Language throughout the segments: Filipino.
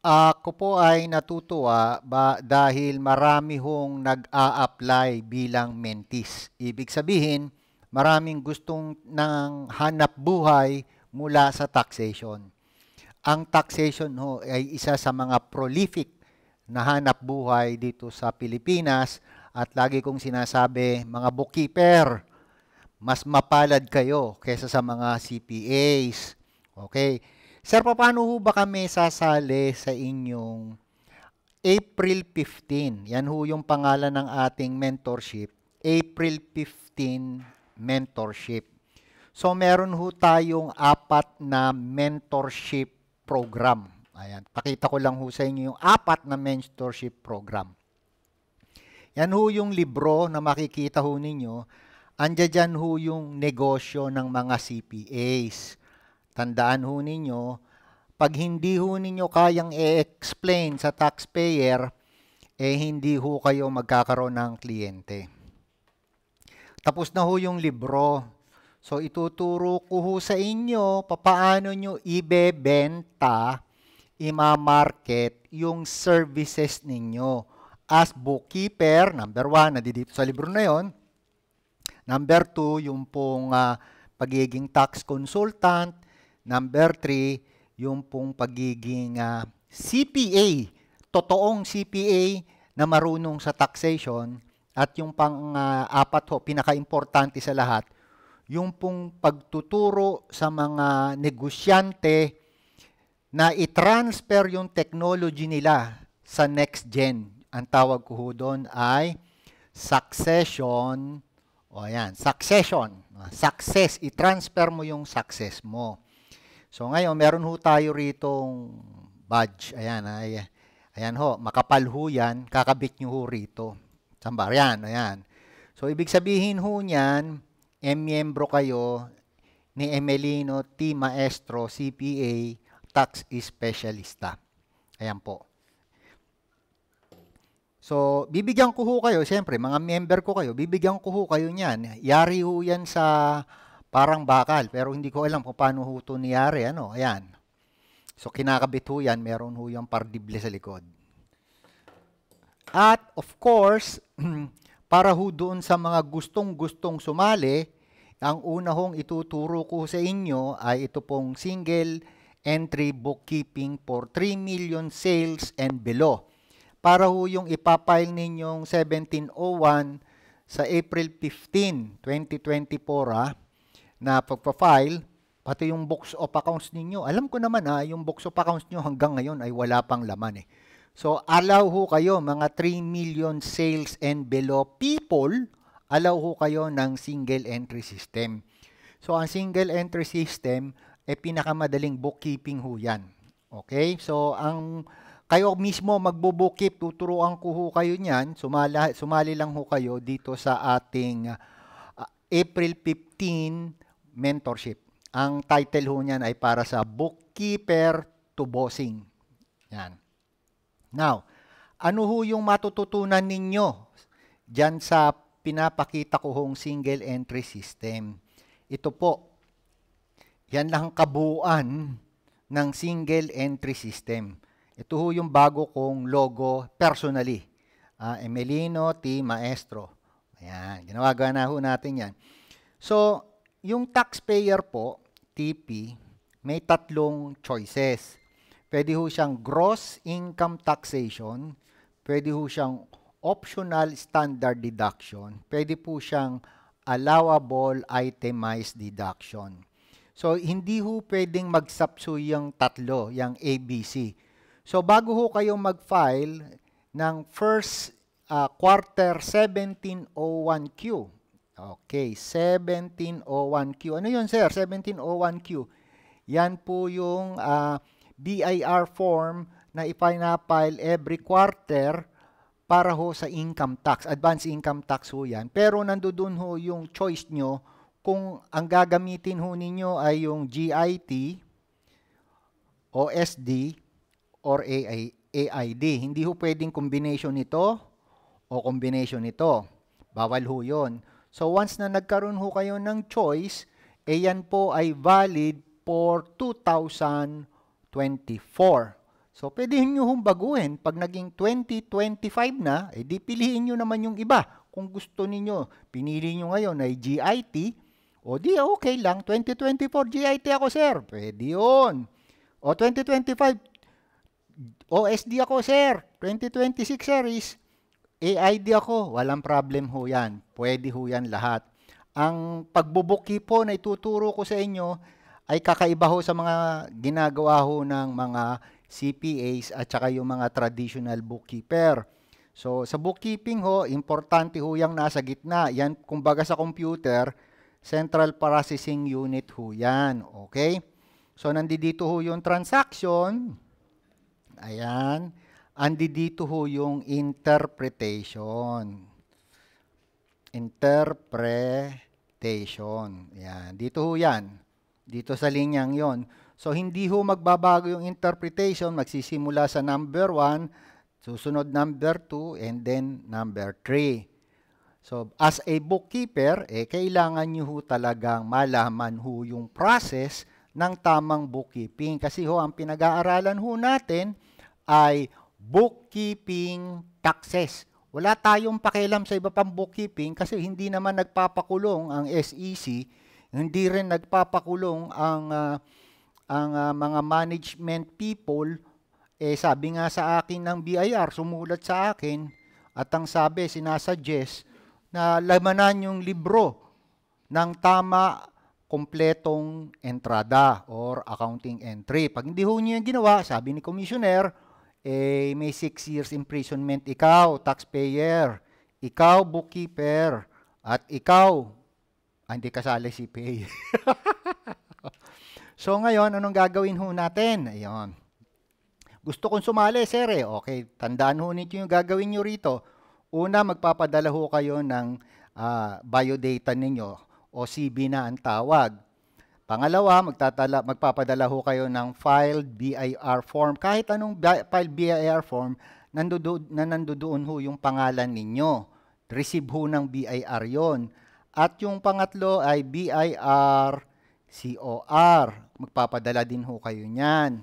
Ako po ay natutuwa ba dahil marami hong nag-a-apply bilang mentis. Ibig sabihin, maraming gustong ng hanap buhay mula sa taxation. Ang taxation ho ay isa sa mga prolific na hanap buhay dito sa Pilipinas at lagi kong sinasabi, mga bookkeeper, mas mapalad kayo kaysa sa mga CPAs. Okay? Sir, paano ho ba kami sasali sa inyong April 15? Yan ho yung pangalan ng ating mentorship. April 15 mentorship. So, meron ho tayong apat na mentorship program. Ayan, pakita ko lang ho sa inyo yung apat na mentorship program. Yan ho yung libro na makikita ho ninyo. Andiyan ho yung negosyo ng mga CPAs. Tandaan ho ninyo, pag hindi ho ninyo kayang i-explain sa taxpayer, eh hindi ho kayo magkakaroon ng kliyente. Tapos na ho yung libro. So ituturo ko ho sa inyo papaano nyo ibebenta, imamarket yung services ninyo as bookkeeper, number one, nadidito sa libro na yon. Number two, yung pong uh, pagiging tax consultant. Number three, yung pong pagiging uh, ah, CPA, totoong CPA na marunong sa taxation at yung pang-apat ah, uh, ho, pinaka-importante sa lahat, yung pong pagtuturo sa mga negosyante na i-transfer yung technology nila sa next gen. Ang tawag ko ho doon ay succession. O ayan, succession. Success, i-transfer mo yung success mo. So ngayon, meron ho tayo ritong badge. Ayan, ay, ayan ho, makapal ho yan, kakabit nyo ho rito. Sambar, yan, ayan. So ibig sabihin ho niyan, emyembro kayo ni Emelino T. Maestro, CPA, tax specialista. Ayan po. So, bibigyan ko ho kayo, siyempre, mga member ko kayo, bibigyan ko ho kayo niyan. Yari ho yan sa Parang bakal, pero hindi ko alam kung paano ho ito niyari. Ano? Ayan. So, kinakabit ho yan, meron ho yung pardible sa likod. At, of course, para ho doon sa mga gustong-gustong sumali, ang una hong ituturo ko sa inyo ay ito pong single entry bookkeeping for 3 million sales and below. Para ho yung ipapile ninyong 1701 sa April 15, 2024 ah na pagpa-file, pati yung box of accounts ninyo, alam ko naman ha, ah, yung box of accounts nyo hanggang ngayon ay wala pang laman eh. So, allow ho kayo mga 3 million sales and below people, allow ho kayo ng single entry system. So, ang single entry system, eh pinakamadaling bookkeeping ho yan. Okay? So, ang kayo mismo magbo-bookkeep, tuturuan ko ho kayo niyan. sumali, sumali lang ho kayo dito sa ating uh, April 15 mentorship. Ang title ho niyan ay para sa bookkeeper to bossing. Yan. Now, ano ho yung matututunan ninyo diyan sa pinapakita ko hong single entry system? Ito po, yan lang kabuuan ng single entry system. Ito ho yung bago kong logo personally. Uh, Emelino T. Maestro. Ayan, ginagawa na ho natin yan. So, yung taxpayer po, TP, may tatlong choices. Pwede ho siyang gross income taxation, pwede ho siyang optional standard deduction, pwede po siyang allowable itemized deduction. So, hindi ho pwedeng magsapsuy yung tatlo, yung ABC. So, bago ho kayo mag-file ng first uh, quarter 1701Q, Okay, 1701Q. Ano yun, sir? 1701Q. Yan po yung uh, ah, BIR form na ipinapile every quarter para ho sa income tax, advance income tax ho yan. Pero nandoon ho yung choice nyo kung ang gagamitin ho ninyo ay yung GIT, OSD, or AI, AID. Hindi ho pwedeng combination nito o combination nito. Bawal ho yun. So once na nagkaroon ho kayo ng choice, eh po ay valid for 2024. So pwedeng niyo hong baguhin. Pag naging 2025 na, eh di piliin nyo naman yung iba. Kung gusto niyo, pinili niyo ngayon ay GIT, o di okay lang, 2024 GIT ako sir, pwede 'yon. O 2025 OSD ako sir, 2026 series, AID ako, walang problem ho yan. Pwede ho yan lahat. Ang pagbubuki po na ituturo ko sa inyo ay kakaiba ho sa mga ginagawa ho ng mga CPAs at saka yung mga traditional bookkeeper. So sa bookkeeping ho, importante ho yung nasa gitna. Yan kumbaga sa computer, central processing unit ho yan. Okay? So nandito ho yung transaction. Ayan. Ayan andi dito ho yung interpretation. Interpretation. Yan. Dito ho yan. Dito sa linyang yon. So, hindi ho magbabago yung interpretation. Magsisimula sa number 1, susunod number 2, and then number 3. So, as a bookkeeper, eh, kailangan nyo ho talagang malaman ho yung process ng tamang bookkeeping. Kasi ho, ang pinag-aaralan ho natin ay bookkeeping taxes. Wala tayong pakialam sa iba pang bookkeeping kasi hindi naman nagpapakulong ang SEC, hindi rin nagpapakulong ang uh, ang uh, mga management people. Eh sabi nga sa akin ng BIR, sumulat sa akin at ang sabi sinasuggest na lamanan yung libro ng tama kompletong entrada or accounting entry. Pag hindi ho niyo yung ginawa, sabi ni commissioner, eh, may 6 years imprisonment ikaw, taxpayer, ikaw, bookkeeper, at ikaw, ah, hindi kasali si pay. so ngayon, anong gagawin ho natin? Ayun. Gusto kong sumali, sir eh. Okay, tandaan ho ninyo yung gagawin nyo rito. Una, magpapadala ho kayo ng uh, biodata ninyo o CB na ang tawag Pangalawa, magtatala, magpapadala ho kayo ng filed BIR form. Kahit anong filed BIR form, nandoon, na nandoon ho yung pangalan ninyo. Receive ho ng BIR yon. At yung pangatlo ay BIR COR. Magpapadala din ho kayo niyan.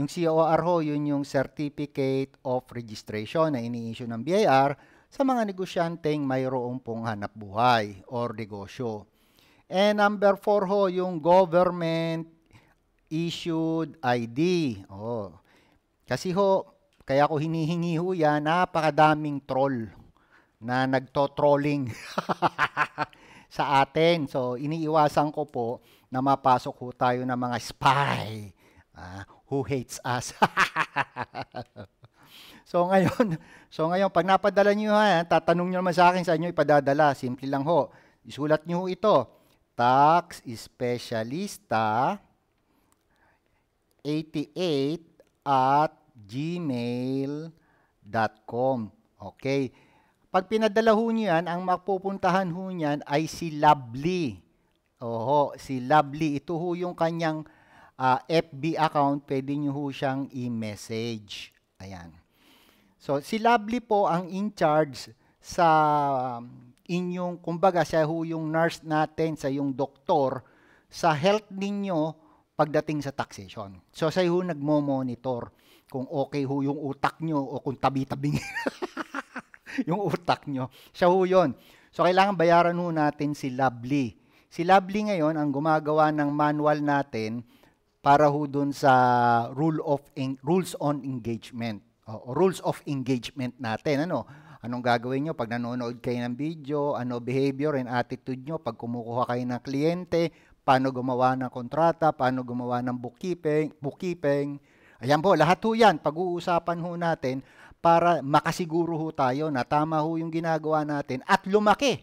Yung COR ho, yun yung Certificate of Registration na ini-issue ng BIR sa mga negosyanteng mayroong pong hanap buhay or negosyo. And number four ho, yung government issued ID. Oh. Kasi ho, kaya ko hinihingi ho yan, napakadaming troll na nagto-trolling sa atin. So, iniiwasan ko po na mapasok ho tayo ng mga spy uh, who hates us. so, ngayon, so ngayon, pag napadala nyo ha, tatanong nyo naman sa akin, sa inyo ipadadala. Simple lang ho. Isulat nyo ito tax specialista 88 at gmail.com. Okay. Pag pinadala ho niyan, ang mapupuntahan ho niyan ay si Lovely. Oho, si Lovely. Ito ho yung kanyang uh, ah, FB account. Pwede niyo ho siyang i-message. Ayan. So, si Lovely po ang in charge sa um, inyong, kumbaga siya ho yung nurse natin, sa yung doktor, sa health ninyo pagdating sa taxation. So siya ho nagmo-monitor kung okay ho yung utak nyo o kung tabi-tabi yung utak nyo. Siya ho yun. So kailangan bayaran ho natin si Lovely. Si Lovely ngayon ang gumagawa ng manual natin para ho dun sa rule of rules on engagement o rules of engagement natin ano Anong gagawin nyo pag nanonood kayo ng video? Ano behavior and attitude nyo pag kumukuha kayo ng kliyente? Paano gumawa ng kontrata? Paano gumawa ng bookkeeping? bookkeeping? Ayan po, lahat ho yan. Pag-uusapan ho natin para makasiguro ho tayo na tama ho yung ginagawa natin at lumaki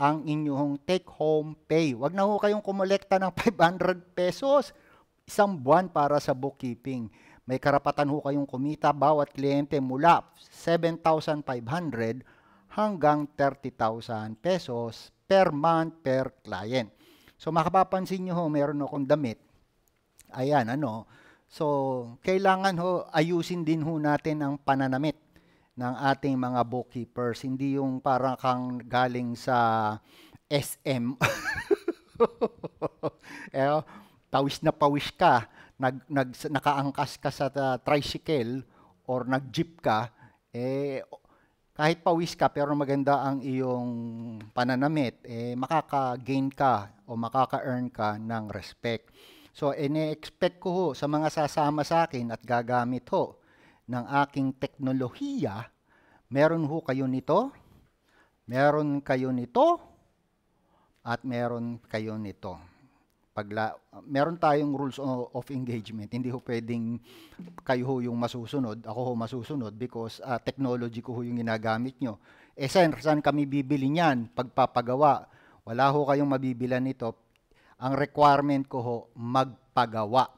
ang inyong take-home pay. Huwag na ho kayong kumolekta ng 500 pesos isang buwan para sa bookkeeping may karapatan ho kayong kumita bawat kliyente mula 7,500 hanggang 30,000 pesos per month per client. So makapapansin nyo ho, meron akong damit. Ayan, ano. So, kailangan ho, ayusin din ho natin ang pananamit ng ating mga bookkeepers. Hindi yung parang kang galing sa SM. eh, oh, pawis na pawis ka nag, nag, nakaangkas ka sa uh, tricycle or nag-jeep ka, eh, kahit pawis ka pero maganda ang iyong pananamit, eh, makaka-gain ka o makaka-earn ka ng respect. So, ine-expect ko ho, sa mga sasama sa akin at gagamit ho ng aking teknolohiya, meron ho kayo nito, meron kayo nito, at meron kayo nito pagla meron tayong rules of engagement. Hindi ho pwedeng kayo ho yung masusunod, ako ho masusunod because uh, technology ko ho yung ginagamit nyo. Eh saan, saan kami bibili niyan? Pagpapagawa. Wala ho kayong mabibilan nito. Ang requirement ko ho, magpagawa.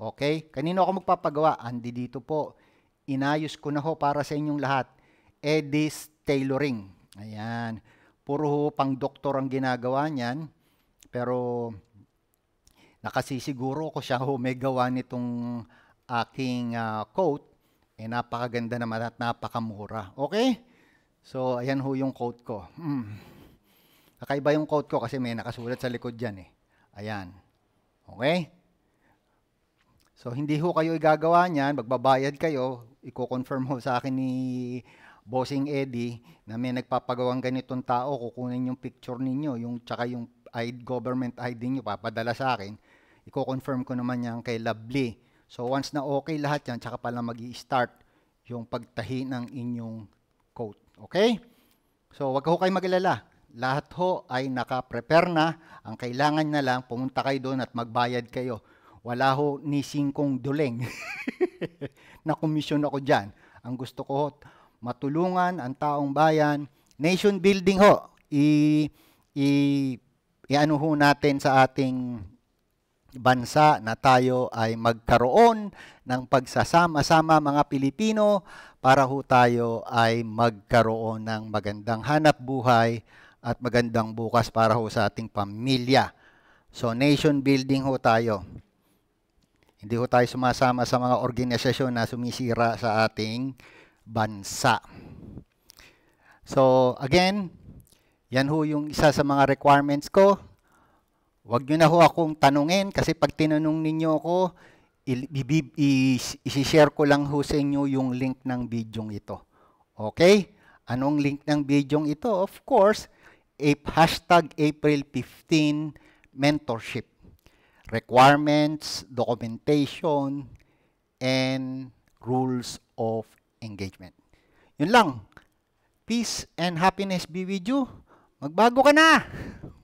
Okay? Kanino ako magpapagawa? Andi dito po. Inayos ko na ho para sa inyong lahat. Edis Tailoring. Ayan. Puro ho pang doktor ang ginagawa niyan. Pero Nakasisiguro ko siya ho may gawa nitong aking uh, coat. Eh, napakaganda naman at napakamura. Okay? So, ayan ho yung coat ko. Mm. Nakaiba yung coat ko kasi may nakasulat sa likod dyan eh. Ayan. Okay? So, hindi ho kayo igagawa niyan. Magbabayad kayo. Iko-confirm ho sa akin ni Bossing Eddie na may nagpapagawang ganitong tao. Kukunin yung picture ninyo, yung tsaka yung ID, government ID nyo, papadala sa akin i-confirm ko naman yan kay Lovely. So once na okay lahat yan, tsaka pala mag start yung pagtahi ng inyong coat. Okay? So wag ho kayo mag-alala. Lahat ho ay naka-prepare na. Ang kailangan na lang, pumunta kayo doon at magbayad kayo. Wala ho ni singkong duleng na komisyon ako dyan. Ang gusto ko ho, matulungan ang taong bayan. Nation building ho. I, i, i ano ho natin sa ating bansa na tayo ay magkaroon ng pagsasama-sama mga Pilipino para ho tayo ay magkaroon ng magandang hanap buhay at magandang bukas para ho sa ating pamilya. So nation building ho tayo. Hindi ho tayo sumasama sa mga organisasyon na sumisira sa ating bansa. So again, yan ho yung isa sa mga requirements ko Huwag nyo na ho akong tanungin kasi pag tinanong ninyo ako, i-share ko lang ho sa inyo yung link ng video ito. Okay? Anong link ng video ito? Of course, hashtag April 15 mentorship. Requirements, documentation, and rules of engagement. Yun lang. Peace and happiness be with you. Magbago ka na!